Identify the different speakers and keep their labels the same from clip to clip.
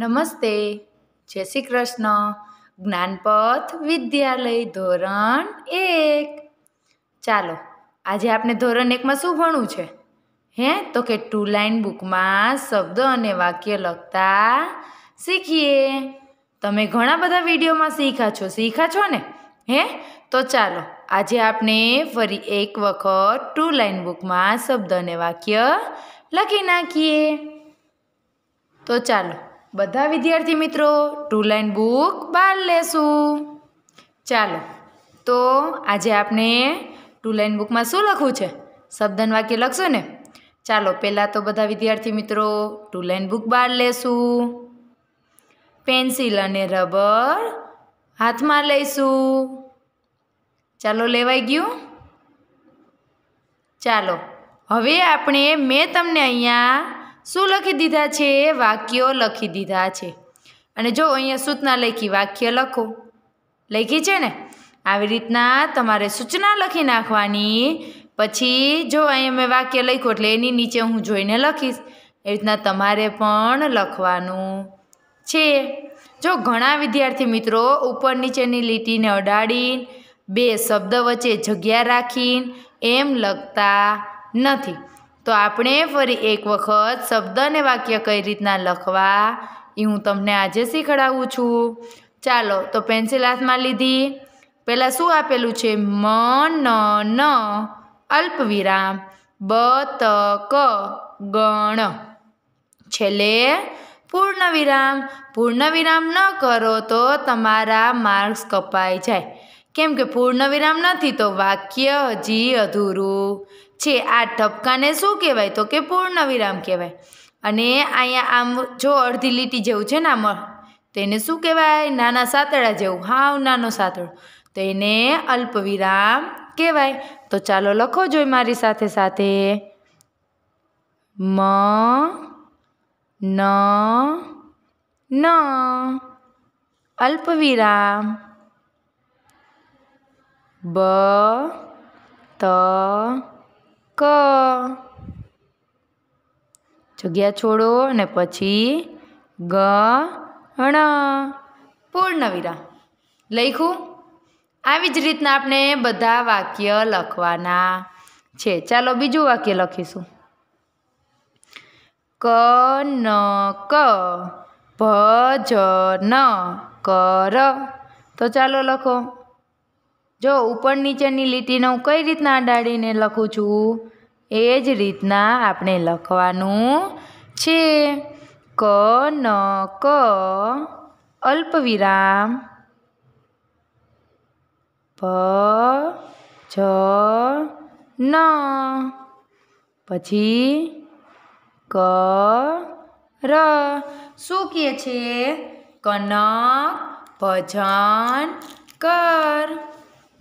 Speaker 1: નમસ્તે જય શ્રી કૃષ્ણ જ્ઞાનપથ વિદ્યાલય ધોરણ એક ચાલો આજે આપણે ધોરણ એકમાં શું ભણવું છે હે તો કે ટુ લાઇન બુકમાં શબ્દ અને વાક્ય લખતા શીખીએ તમે ઘણા બધા વિડીયોમાં શીખા છો શીખા છો ને હે તો ચાલો આજે આપણે ફરી એક વખત ટુ લાઇન બુકમાં શબ્દ અને વાક્ય લખી નાખીએ તો ચાલો બધા વિદ્યાર્થી મિત્રો ટુ લાઇન બુક બહાર લેશું ચાલો તો આજે આપણે ટુ લાઇન બુકમાં શું લખવું છે શબ્દન વાક્ય લખશું ને ચાલો પહેલાં તો બધા વિદ્યાર્થી મિત્રો ટુ લાઇન બુક બહાર લેશું પેન્સિલ અને રબર હાથમાં લઈશું ચાલો લેવાઈ ગયું ચાલો હવે આપણે મેં તમને અહીંયા શું લખી દીધા છે વાક્યો લખી દીધા છે અને જો અહીંયા સૂચના લખી વાક્ય લખો લખી છે ને આવી રીતના તમારે સૂચના લખી નાખવાની પછી જો અહીંયા મેં વાક્ય લખ્યું એટલે એની નીચે હું જોઈને લખીશ એ રીતના તમારે પણ લખવાનું છે જો ઘણા વિદ્યાર્થી મિત્રો ઉપર નીચેની લીટીને અડાડીને બે શબ્દ વચ્ચે જગ્યા રાખીને એમ લખતા નથી તો આપણે ફરી એક વખત શબ્દ અને વાક્ય કઈ રીતના લખવા એ હું તમને આજે શીખડાવું છું ચાલો તો પેન્સિલ હાથમાં લીધી પહેલાં શું આપેલું છે મ ન ન અલ્પ વિરામ બ ત ક ગણ છેલ્લે પૂર્ણ વિરામ પૂર્ણ વિરામ ન કરો તો તમારા માર્ક્સ કપાઈ જાય કેમ કે પૂર્ણ વિરામ નથી તો વાક્ય હજી અધૂરું છે આ ઢબકાને શું કહેવાય તો કે પૂર્ણ વિરામ કહેવાય અને અહીંયા આમ જો અડધી લીટી જેવું છે ને આમ તો એને શું કહેવાય નાના સાતડા જેવું હાવ નાનો સાતળો તો એને વિરામ કહેવાય તો ચાલો લખો જોઈ મારી સાથે સાથે મ ન ન અલ્પ વિરામ બ ત ક જગ્યા છોડો અને પછી ગ ણ પૂર્ણ વિરામ લખ્યું આવી જ રીતના આપણે બધા વાક્ય લખવાના છે ચાલો બીજું વાક્ય લખીશું ક ન ક ભ જ ન કર તો ચાલો લખો જો ઉપર નીચેની લીટીને હું કઈ રીતના અડાડીને લખું છું એ જ રીતના આપણે લખવાનું છે ક ન ક અલ્પ વિરામ પ છ ન પછી ક ર શું કહે છે કનક ભજન કર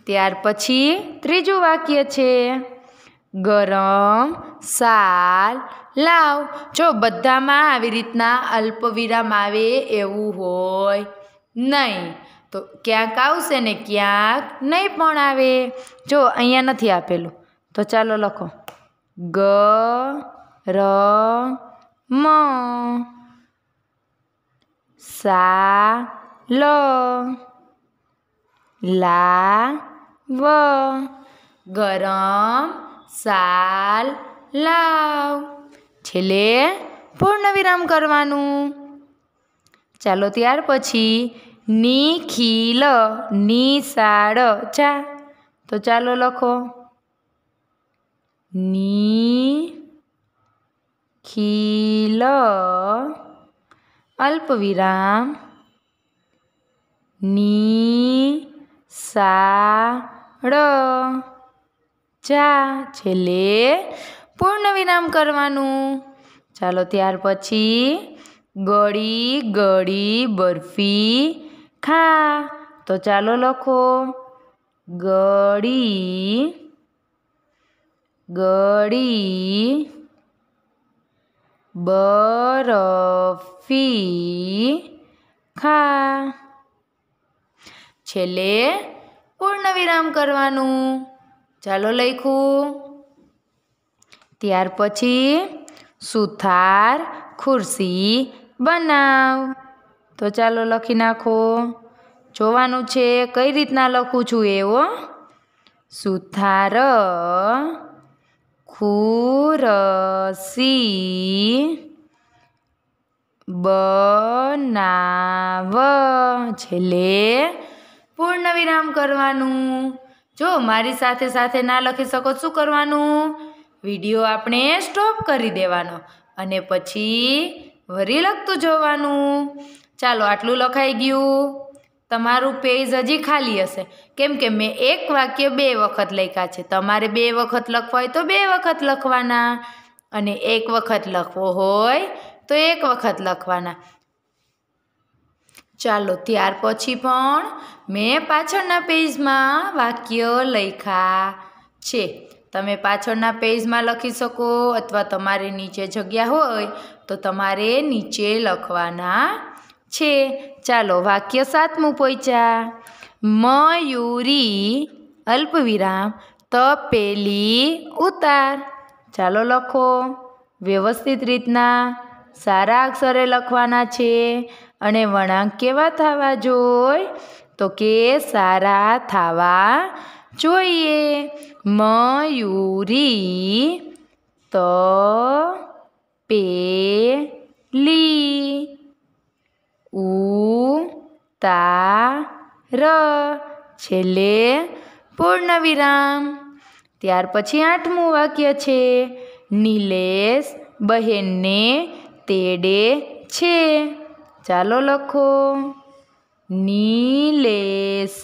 Speaker 1: ત્યાર પછી ત્રીજું વાક્ય છે ગરમ સાલ લાવ જો બધામાં આવી રીતના અલ્પ વિરામ આવે એવું હોય નહીં તો ક્યાંક આવશે ને ક્યાંક નહીં પણ આવે જો અહીંયા નથી આપેલું તો ચાલો લખો ગ ર મ સા લ લા વ ગરમ સાલ લાવ છેલ્લે પૂર્ણ વિરામ કરવાનું ચાલો ત્યાર પછી ની ખીલ ની સાળ ચા તો ચાલો લખો ની ખીલ અલ્પવિરામ ની સા ળ જા છેલ્લે પૂર્ણ વિરામ કરવાનું ચાલો ત્યાર પછી ગળી ગળી બરફી ખા તો ચાલો લખો ગળી ગળી બરફી ખા છેલ્લે પૂર્ણ વિરામ કરવાનું ચાલો લખું ત્યાર પછી સુથાર ખુરશી બનાવ તો ચાલો લખી નાખો જોવાનું છે કઈ રીતના લખું છું એવો સુથાર ખુરશી બનાવ છેલ્લે પૂર્ણ વિરામ કરવાનું જો મારી સાથે સાથે ના લખી શકો શું કરવાનું વિડીયો આપણે સ્ટોપ કરી દેવાનો અને પછી વરી લખતું જોવાનું ચાલો આટલું લખાઈ ગયું તમારું પેજ હજી ખાલી હશે કેમ કે મેં એક વાક્ય બે વખત લખ્યા છે તમારે બે વખત લખવા હોય તો બે વખત લખવાના અને એક વખત લખવો હોય તો એક વખત લખવાના ચાલો ત્યાર પછી પણ મેં પાછળના પેજમાં વાક્ય લખ્યા છે તમે પાછળના પેજમાં લખી શકો અથવા તમારે નીચે જગ્યા હોય તો તમારે નીચે લખવાના છે ચાલો વાક્ય સાતમું પોઈચા મયુરી અલ્પવિરામ તપેલી ઉતાર ચાલો લખો વ્યવસ્થિત રીતના સારા અક્ષરે લખવાના છે અને વળાંક કેવા થવા જોઈએ તો કે સારા થવા જોઈએ મયુરી ત પે લી ઉ તા ર છેલ્લે પૂર્ણ વિરામ ત્યાર પછી આઠમું વાક્ય છે નિલેશ બહેનને તેડે છે ચાલો લખો નીલેશ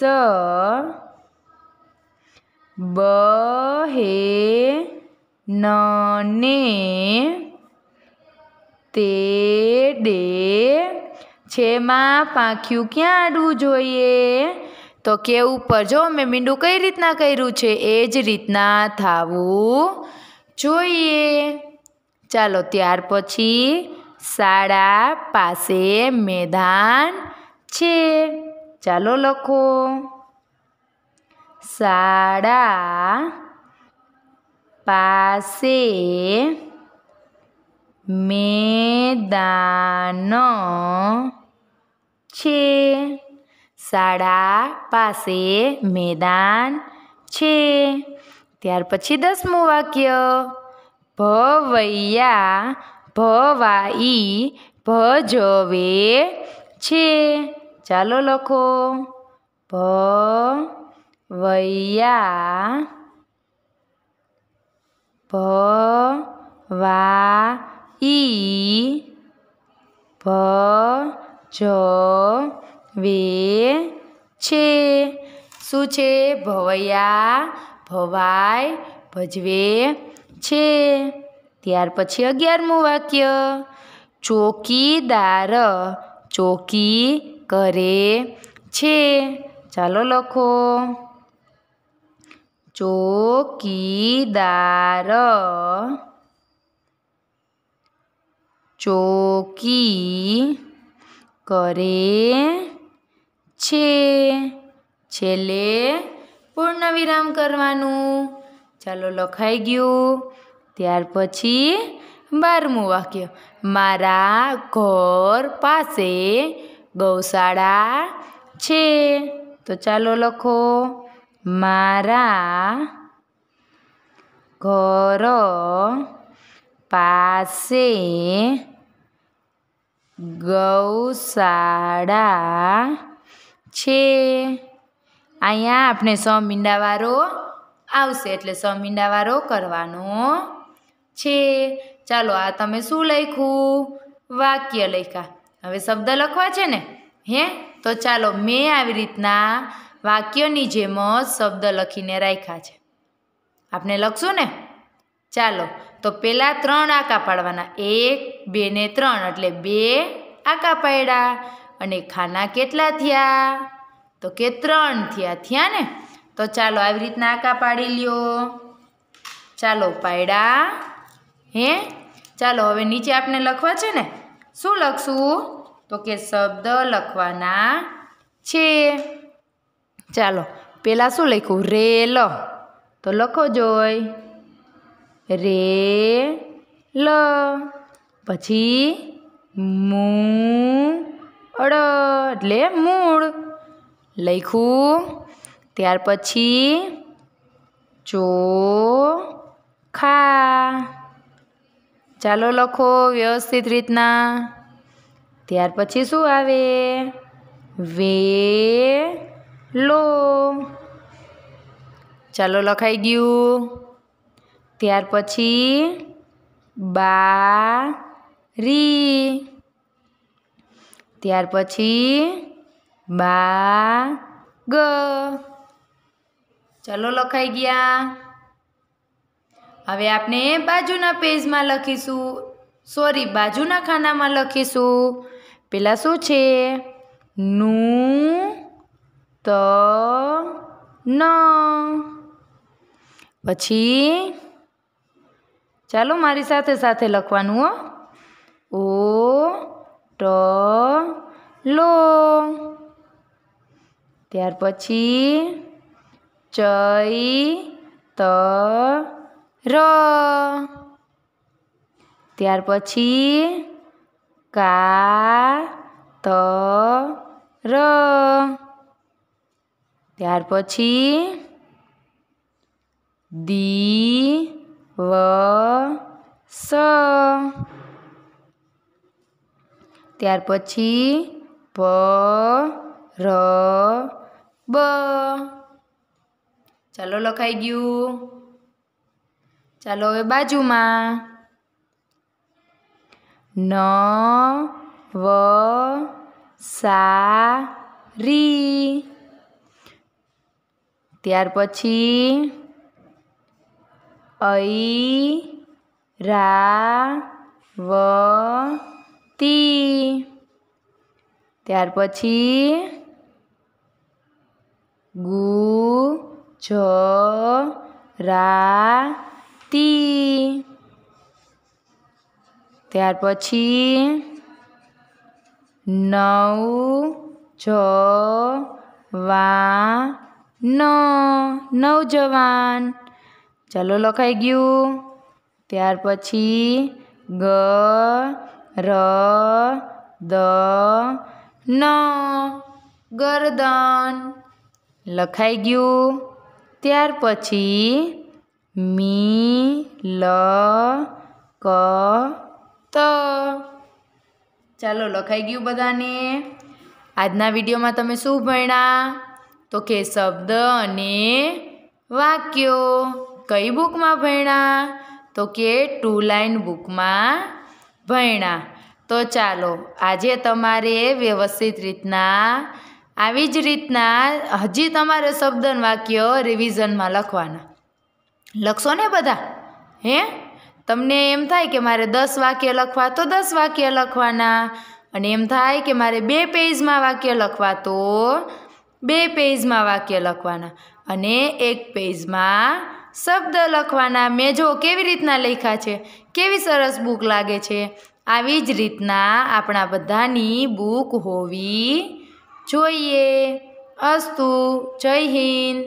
Speaker 1: બહે નને તે ડે છેમાં પાંખિયું ક્યાં આડવું જોઈએ તો કે ઉપર જો મેં મીંડું કઈ રીતના કર્યું છે એ જ રીતના થાવું જોઈએ ચાલો ત્યાર પછી શાળા પાસે મેદાન છે ચાલો લખો શાળા પાસે મેદાન છે શાળા પાસે મેદાન છે ત્યાર પછી દસમું વાક્ય ભવૈયા ભવાઈ ભજવે છે ચાલો લખો ભ ભ વૈયા વા ઈ ભ જ વે છે શું છે ભવૈયા ભવાય ભજવે છે ત્યાર પછી અગિયારમું વાક્ય ચોકીદાર ચોકી કરે છે ચાલો લખો ચોકીદાર ચોકી કરે છે છેલ્લે પૂર્ણ વિરામ કરવાનું ચાલો લખાઈ ગયું ત્યાર પછી બારમું વાક્ય મારા ઘર પાસે ગૌશાળા છે તો ચાલો લખો મારા ઘર પાસે ગૌશાળા છે અહીંયા આપણે સમીંડાવાળો આવશે એટલે સમીંડાવાળો કરવાનો છે ચાલો આ તમે શું લખ્યું વાક્ય લખ્યા હવે શબ્દ લખવા છે ને હે તો ચાલો મેં આવી રીતના વાક્યની જેમ શબ્દ લખીને રાખ્યા છે આપણે લખશું ને ચાલો તો પેલા ત્રણ આકા પાડવાના એક બે ને ત્રણ એટલે બે આકા પાડ્યા અને ખાના કેટલા થયા તો કે ત્રણ થયા થયા ને તો ચાલો આવી રીતના આકા પાડી લ્યો ચાલો પાડ્યા હે ચાલો હવે નીચે આપણે લખવા છે ને શું લખશું તો કે શબ્દ લખવાના છે ચાલો પહેલાં શું લખ્યું રેલ તો લખો જોઈ રે લ પછી મૂળ એટલે મૂળ લખ્યું ત્યાર પછી ચો ખા ચાલો લખો વ્યવસ્થિત રીતના ત્યાર પછી શું આવે વે લો ચાલો લખાઈ ગયું ત્યાર પછી બા રી ત્યાર પછી બા ગ ચાલો લખાઈ ગયા હવે આપણે બાજુના પેજમાં લખીશું સોરી બાજુના ખાનામાં લખીશું પેલા શું છે નું ત ન પછી ચાલો મારી સાથે સાથે લખવાનું હો ઓ ટ લો ત્યાર પછી ચઈ ત ર ત્યાર પછી કા ત ર ત્યાર પછી દી વ સ ત્યાર પછી પ ર બ ચાલો લખાઈ ગયું ચાલો હવે બાજુમાં ન વ સા રી ત્યાર પછી ઐ રા વ તી ત્યાર પછી ગુ છ રા તી ત્યાર પછી નવ જ વા ન નવજવાન ચાલો લખાઈ ગયું ત્યાર પછી ગ ર દ ન ગરદન લખાઈ ગયું ત્યાર પછી મી લ ક ત ચાલો લખાઈ ગયું બધાને આજના વિડીયોમાં તમે શું ભણ્યા તો કે શબ્દ અને વાક્યો કઈ બુકમાં ભણ્યા તો કે ટુ લાઇન બુકમાં ભણ્યા તો ચાલો આજે તમારે વ્યવસ્થિત રીતના આવી જ રીતના હજી તમારે શબ્દ વાક્ય રિવિઝનમાં લખવાના લખશો ને બધા હે તમને એમ થાય કે મારે દસ વાક્ય લખવા તો દસ વાક્ય લખવાના અને એમ થાય કે મારે બે પેજમાં વાક્ય લખવા તો બે પેજમાં વાક્ય લખવાના અને એક પેજમાં શબ્દ લખવાના મેં જો કેવી રીતના લખ્યા છે કેવી સરસ બુક લાગે છે આવી જ રીતના આપણા બધાની બુક હોવી જોઈએ અસ્તુ જય હિન્દ